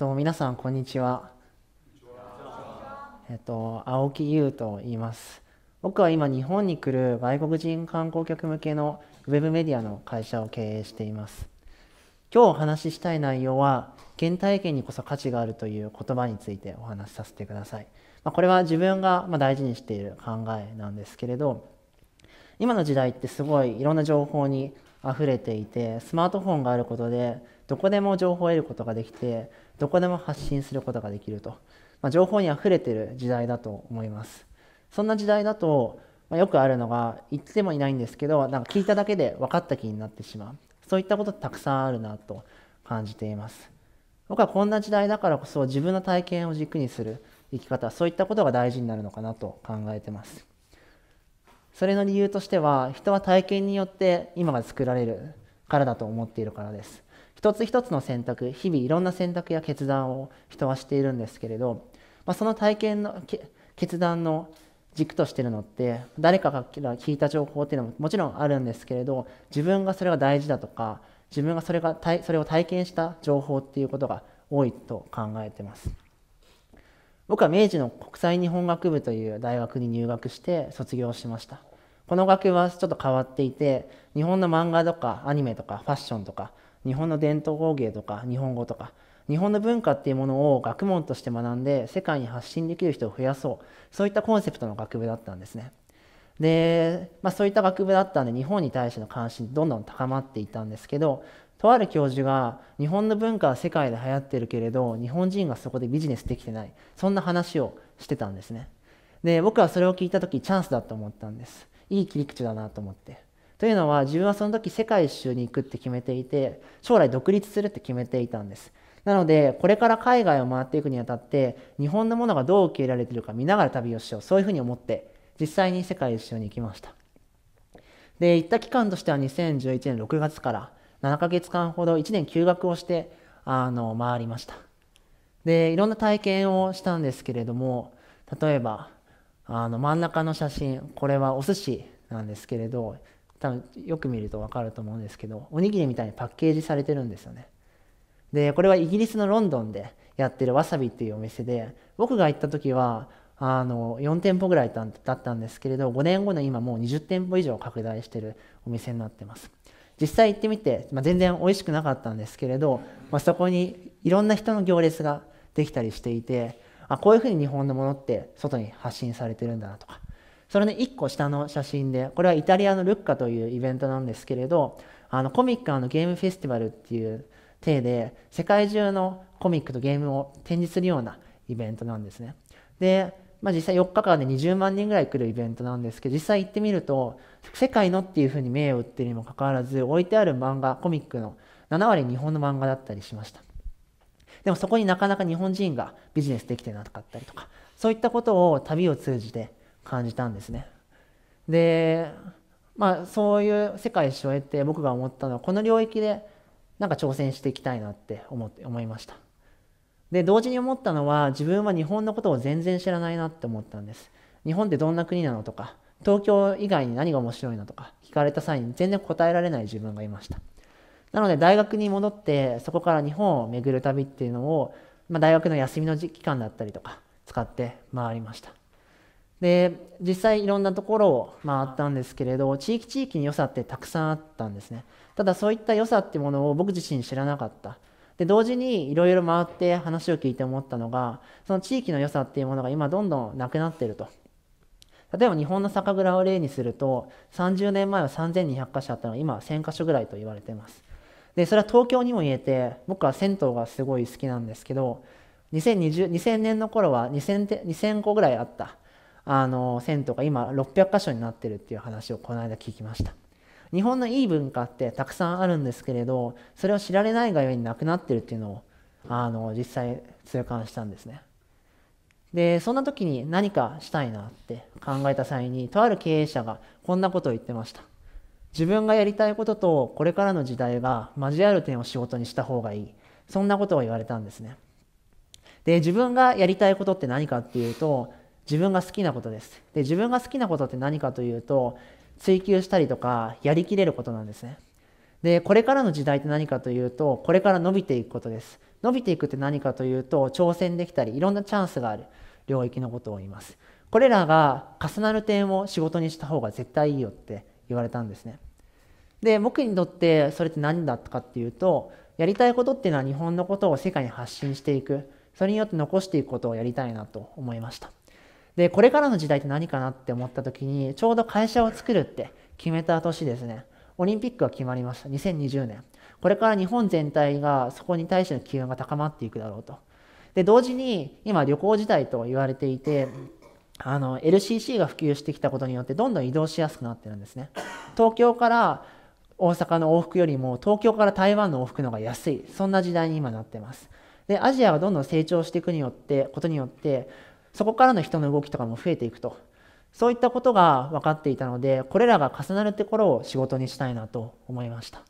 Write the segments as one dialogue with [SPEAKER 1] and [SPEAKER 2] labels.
[SPEAKER 1] と、皆さん、こんにちは。えっと、青木優と言います。僕は今、日本に来る外国人観光客向けのウェブメディアの会社を経営しています。今日お話ししたい内容は、原体験にこそ価値があるという言葉についてお話しさせてください。まあ、これは自分が大事にしている考えなんですけれど、今の時代ってすごいいろんな情報に溢れていてスマートフォンがあることでどこでも情報を得ることができてどこでも発信することができると、まあ、情報にあふれてる時代だと思いますそんな時代だと、まあ、よくあるのが言ってもいないんですけどなんか聞いただけで分かった気になってしまうそういったことたくさんあるなと感じています僕はこんな時代だからこそ自分の体験を軸にする生き方そういったことが大事になるのかなと考えてますそれの理由としては人は体験によって今が作られるからだと思っているからです一つ一つの選択日々いろんな選択や決断を人はしているんですけれど、まあ、その体験の決断の軸としてるのって誰かから聞いた情報っていうのももちろんあるんですけれど自分がそれが大事だとか自分がそれがそれを体験した情報っていうことが多いと考えてます僕は明治の国際日本学部という大学に入学して卒業しましたこの学部はちょっと変わっていて日本の漫画とかアニメとかファッションとか日本の伝統工芸とか日本語とか日本の文化っていうものを学問として学んで世界に発信できる人を増やそうそういったコンセプトの学部だったんですねで、まあ、そういった学部だったんで日本に対しての関心どんどん高まっていたんですけどとある教授が日本の文化は世界で流行ってるけれど日本人がそこでビジネスできてないそんな話をしてたんですねで僕はそれを聞いた時チャンスだと思ったんですいい切り口だなと思ってというのは自分はその時世界一周に行くって決めていて将来独立するって決めていたんですなのでこれから海外を回っていくにあたって日本のものがどう受け入れられているか見ながら旅をしようそういうふうに思って実際に世界一周に行きましたで行った期間としては2011年6月から7ヶ月間ほど1年休学をしてあの回りましたでいろんな体験をしたんですけれども例えばあの真ん中の写真これはお寿司なんですけれど多分よく見ると分かると思うんですけどおにぎりみたいにパッケージされてるんですよねでこれはイギリスのロンドンでやってるわさびっていうお店で僕が行った時はあの4店舗ぐらいだったんですけれど5年後の今もう20店舗以上拡大してるお店になってます実際行ってみて、まあ、全然美味しくなかったんですけれど、まあ、そこにいろんな人の行列ができたりしていてあこういうふうに日本のものって外に発信されてるんだなとかそれね1個下の写真で、これはイタリアのルッカというイベントなんですけれど、あのコミックのゲームフェスティバルっていう体で、世界中のコミックとゲームを展示するようなイベントなんですね。で、まあ、実際4日間で20万人ぐらい来るイベントなんですけど、実際行ってみると、世界のっていうふうに銘を打ってるにもかかわらず、置いてある漫画、コミックの7割日本の漫画だったりしました。でもそこになかなか日本人がビジネスできてなかったりとか、そういったことを旅を通じて感じたんですね。でまあそういう世界一周を得て僕が思ったのはこの領域でなんか挑戦していきたいなって思って思いました。で同時に思ったのは自分は日本のことを全然知らないなって思ったんです。日本ってどんな国なのとか東京以外に何が面白いのとか聞かれた際に全然答えられない自分がいました。なので大学に戻ってそこから日本を巡る旅っていうのを、まあ、大学の休みの期間だったりとか使って回りました。で実際いろんなところを回ったんですけれど地域地域に良さってたくさんあったんですねただそういった良さっていうものを僕自身知らなかったで同時にいろいろ回って話を聞いて思ったのがその地域の良さっていうものが今どんどんなくなってると例えば日本の酒蔵を例にすると30年前は3200か所あったのが今は1000か所ぐらいと言われてますでそれは東京にも言えて僕は銭湯がすごい好きなんですけど2020 2000年の頃は 2000, 2000個ぐらいあったあの銭湯が今600箇所になってるっていう話をこの間聞きました日本のいい文化ってたくさんあるんですけれどそれを知られないがゆえになくなってるっていうのをあの実際痛感したんですねでそんな時に何かしたいなって考えた際にとある経営者がこんなことを言ってました自分がやりたいこととこれからの時代が交わる点を仕事にした方がいいそんなことを言われたんですねで自分がやりたいことって何かっていうと自分が好きなことです。で、自分が好きなことって何かというと、追求したりとか、やりきれることなんですね。で、これからの時代って何かというと、これから伸びていくことです。伸びていくって何かというと、挑戦できたり、いろんなチャンスがある領域のことを言います。これらが重なる点を仕事にした方が絶対いいよって言われたんですね。で、僕にとってそれって何だったかっていうと、やりたいことっていうのは日本のことを世界に発信していく。それによって残していくことをやりたいなと思いました。でこれからの時代って何かなって思った時にちょうど会社を作るって決めた年ですねオリンピックが決まりました2020年これから日本全体がそこに対しての機運が高まっていくだろうとで同時に今旅行時代と言われていてあの LCC が普及してきたことによってどんどん移動しやすくなってるんですね東京から大阪の往復よりも東京から台湾の往復の方が安いそんな時代に今なってますでアジアがどんどん成長していくによってことによってそこからの人の動きとかも増えていくとそういったことが分かっていたのでこれらが重なるところを仕事にしたいなと思いました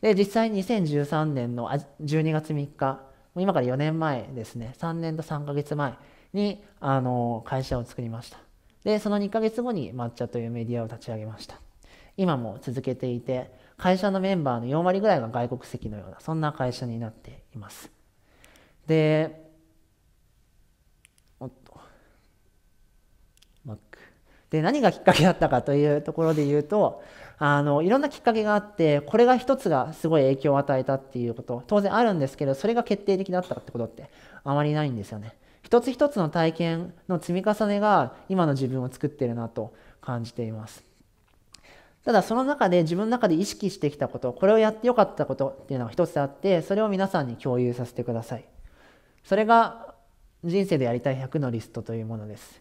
[SPEAKER 1] で実際2013年の12月3日今から4年前ですね3年と3ヶ月前にあの会社を作りましたでその2ヶ月後に抹茶というメディアを立ち上げました今も続けていて会社のメンバーの4割ぐらいが外国籍のようなそんな会社になっていますでで何がきっかけだったかというところで言うとあのいろんなきっかけがあってこれが一つがすごい影響を与えたっていうこと当然あるんですけどそれが決定的だったってことってあまりないんですよね。一つ一つの体験の積み重ねが今の自分を作ってるなと感じています。ただその中で自分の中で意識してきたことこれをやってよかったことっていうのが一つあってそれを皆さんに共有させてください。それが人生でやりたい100のリストというものです。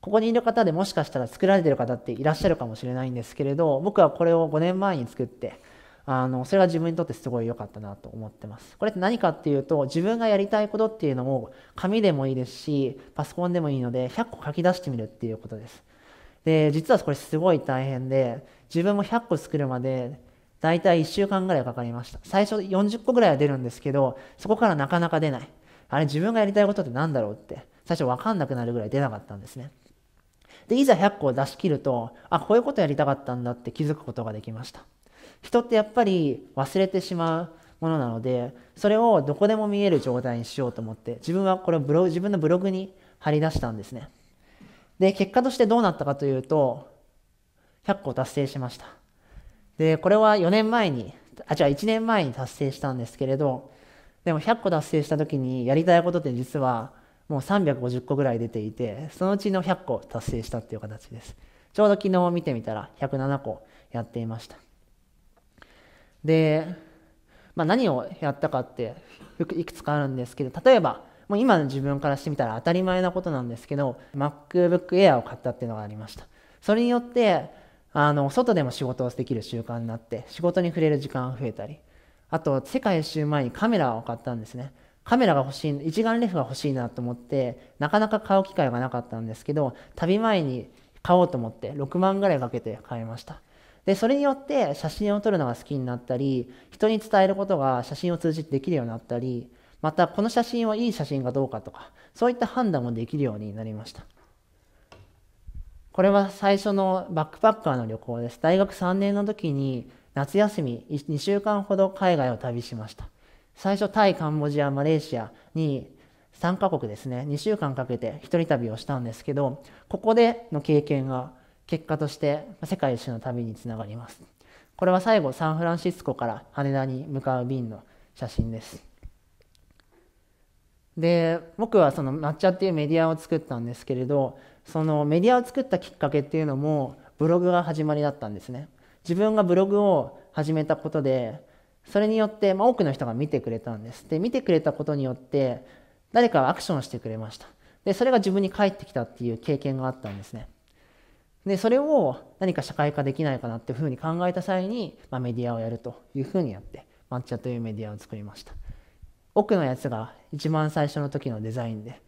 [SPEAKER 1] ここにいる方でもしかしたら作られてる方っていらっしゃるかもしれないんですけれど僕はこれを5年前に作ってあのそれが自分にとってすごい良かったなと思ってますこれって何かっていうと自分がやりたいことっていうのを紙でもいいですしパソコンでもいいので100個書き出してみるっていうことですで実はこれすごい大変で自分も100個作るまでだいたい1週間ぐらいかかりました最初40個ぐらいは出るんですけどそこからなかなか出ないあれ自分がやりたいことって何だろうって最初分かんなくなるぐらい出なかったんですねで、いざ100個を出し切ると、あ、こういうことやりたかったんだって気づくことができました。人ってやっぱり忘れてしまうものなので、それをどこでも見える状態にしようと思って、自分はこれをブログ、自分のブログに貼り出したんですね。で、結果としてどうなったかというと、100個達成しました。で、これは4年前に、あ、違う、1年前に達成したんですけれど、でも100個達成した時にやりたいことって実はもう350個ぐらい出ていて、そのうちの100個達成したっていう形です。ちょうど昨日見てみたら107個やっていました。で、まあ、何をやったかっていくつかあるんですけど、例えば、もう今の自分からしてみたら当たり前なことなんですけど、MacBook Air を買ったっていうのがありました。それによって、あの、外でも仕事をできる習慣になって、仕事に触れる時間が増えたり、あと、世界一周前にカメラを買ったんですね。カメラが欲しい、一眼レフが欲しいなと思って、なかなか買う機会がなかったんですけど、旅前に買おうと思って、6万ぐらいかけて買いました。で、それによって写真を撮るのが好きになったり、人に伝えることが写真を通じてできるようになったり、またこの写真はいい写真かどうかとか、そういった判断もできるようになりました。これは最初のバックパッカーの旅行です。大学3年の時に夏休み2週間ほど海外を旅しました。最初タイカンボジアマレーシアに3カ国ですね2週間かけて一人旅をしたんですけどここでの経験が結果として世界一周の旅につながりますこれは最後サンフランシスコから羽田に向かう便の写真ですで僕はその抹茶っていうメディアを作ったんですけれどそのメディアを作ったきっかけっていうのもブログが始まりだったんですね自分がブログを始めたことでそれによって、まあ、多くの人が見てくれたんです。で、見てくれたことによって、誰かがアクションしてくれました。で、それが自分に返ってきたっていう経験があったんですね。で、それを何か社会化できないかなっていうふうに考えた際に、まあ、メディアをやるというふうにやって、抹茶というメディアを作りました。奥のやつが一番最初の時のデザインで、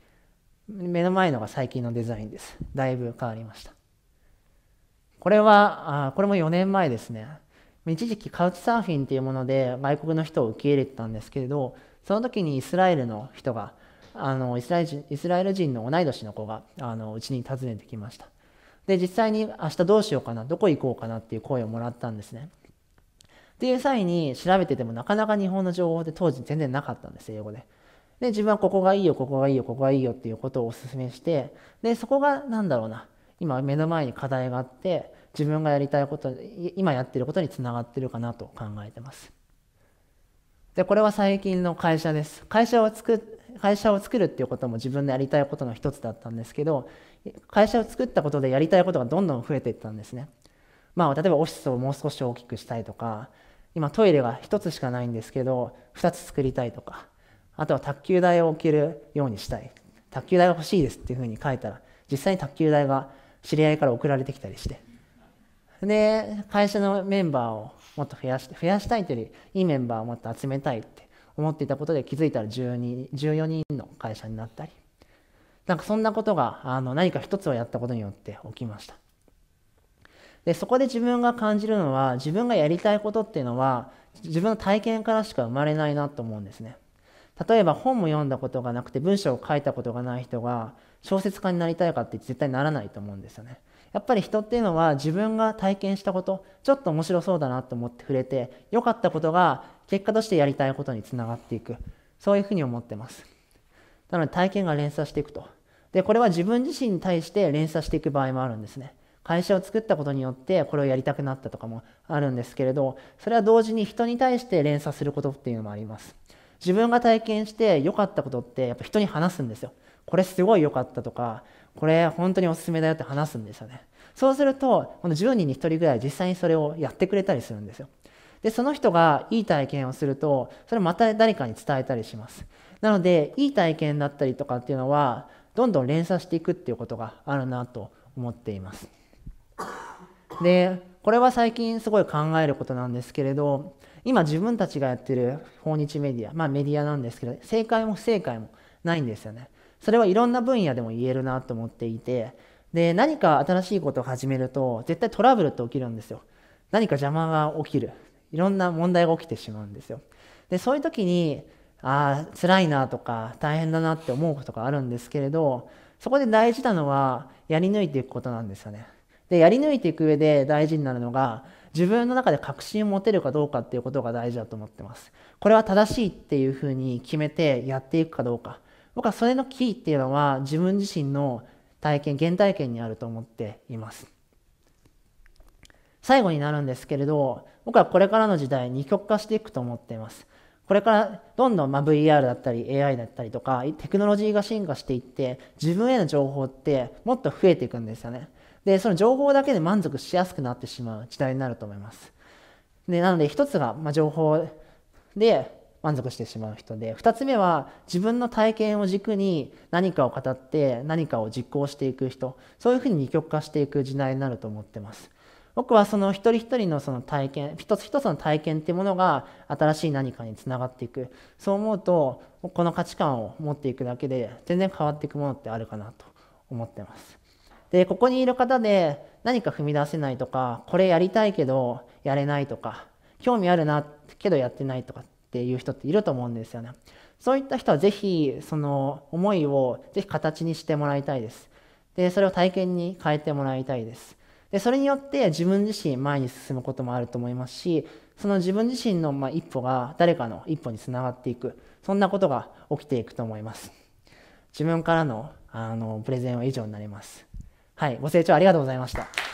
[SPEAKER 1] 目の前のが最近のデザインです。だいぶ変わりました。これは、あこれも4年前ですね。一時期カウチサーフィンっていうもので外国の人を受け入れてたんですけれどその時にイスラエルの人があのイスラエルイスラエル人の同い年の子がうちに訪ねてきましたで実際に明日どうしようかなどこ行こうかなっていう声をもらったんですねっていう際に調べててもなかなか日本の情報って当時全然なかったんです英語でで自分はここがいいよここがいいよここがいいよっていうことをお勧めしてでそこが何だろうな今目の前に課題があって自分がやりたいこと今やってることにつながってるかなと考えてますでこれは最近の会社です会社を作会社を作るっていうことも自分のやりたいことの一つだったんですけど会社を作ったことでやりたいことがどんどん増えていったんですねまあ例えばオフィスをもう少し大きくしたいとか今トイレが1つしかないんですけど2つ作りたいとかあとは卓球台を置けるようにしたい卓球台が欲しいですっていうふうに書いたら実際に卓球台が知り合いから送られてきたりしてで、会社のメンバーをもっと増やして、増やしたいというより、いいメンバーをもっと集めたいって思っていたことで気づいたら12 14人の会社になったり、なんかそんなことがあの何か一つをやったことによって起きました。で、そこで自分が感じるのは、自分がやりたいことっていうのは、自分の体験からしか生まれないなと思うんですね。例えば本も読んだことがなくて文章を書いたことがない人が小説家になりたいかって絶対ならないと思うんですよね。やっぱり人っていうのは自分が体験したことちょっと面白そうだなと思って触れて良かったことが結果としてやりたいことにつながっていくそういうふうに思ってますなので体験が連鎖していくとでこれは自分自身に対して連鎖していく場合もあるんですね会社を作ったことによってこれをやりたくなったとかもあるんですけれどそれは同時に人に対して連鎖することっていうのもあります自分が体験して良かったことってやっぱ人に話すんですよこれすごい良かったとかこれ本当におすすめだよって話すんですよね。そうすると、この10人に1人ぐらい実際にそれをやってくれたりするんですよ。で、その人がいい体験をすると、それまた誰かに伝えたりします。なので、いい体験だったりとかっていうのは、どんどん連鎖していくっていうことがあるなと思っています。で、これは最近すごい考えることなんですけれど、今自分たちがやってる訪日メディア、まあメディアなんですけど、正解も不正解もないんですよね。それはいろんな分野でも言えるなと思っていて、で、何か新しいことを始めると、絶対トラブルって起きるんですよ。何か邪魔が起きる。いろんな問題が起きてしまうんですよ。で、そういう時に、ああ、辛いなとか、大変だなって思うことがあるんですけれど、そこで大事なのは、やり抜いていくことなんですよね。で、やり抜いていく上で大事になるのが、自分の中で確信を持てるかどうかっていうことが大事だと思ってます。これは正しいっていうふうに決めてやっていくかどうか。僕はそれのキーっていうのは自分自身の体験原体験にあると思っています最後になるんですけれど僕はこれからの時代二極化していくと思っていますこれからどんどんま VR だったり AI だったりとかテクノロジーが進化していって自分への情報ってもっと増えていくんですよねでその情報だけで満足しやすくなってしまう時代になると思いますでなので一つが、ま情報で満足してしまう人で2つ目は自分の体験を軸に何かを語って何かを実行していく人そういうふうに二極化していく時代になると思ってます。僕はその一人一人のその体験一つ一つの体験っていうものが新しい何かにつながっていくそう思うとこの価値観を持っていくだけで全然変わっていくものってあるかなと思ってます。でここにいる方で何か踏み出せないとかこれやりたいけどやれないとか興味あるなけどやってないとかっていう人っていると思うんですよね。そういった人はぜひその思いをぜひ形にしてもらいたいです。で、それを体験に変えてもらいたいです。で、それによって自分自身前に進むこともあると思いますし、その自分自身のま一歩が誰かの一歩につながっていく、そんなことが起きていくと思います。自分からのあのプレゼンは以上になります。はい、ご清聴ありがとうございました。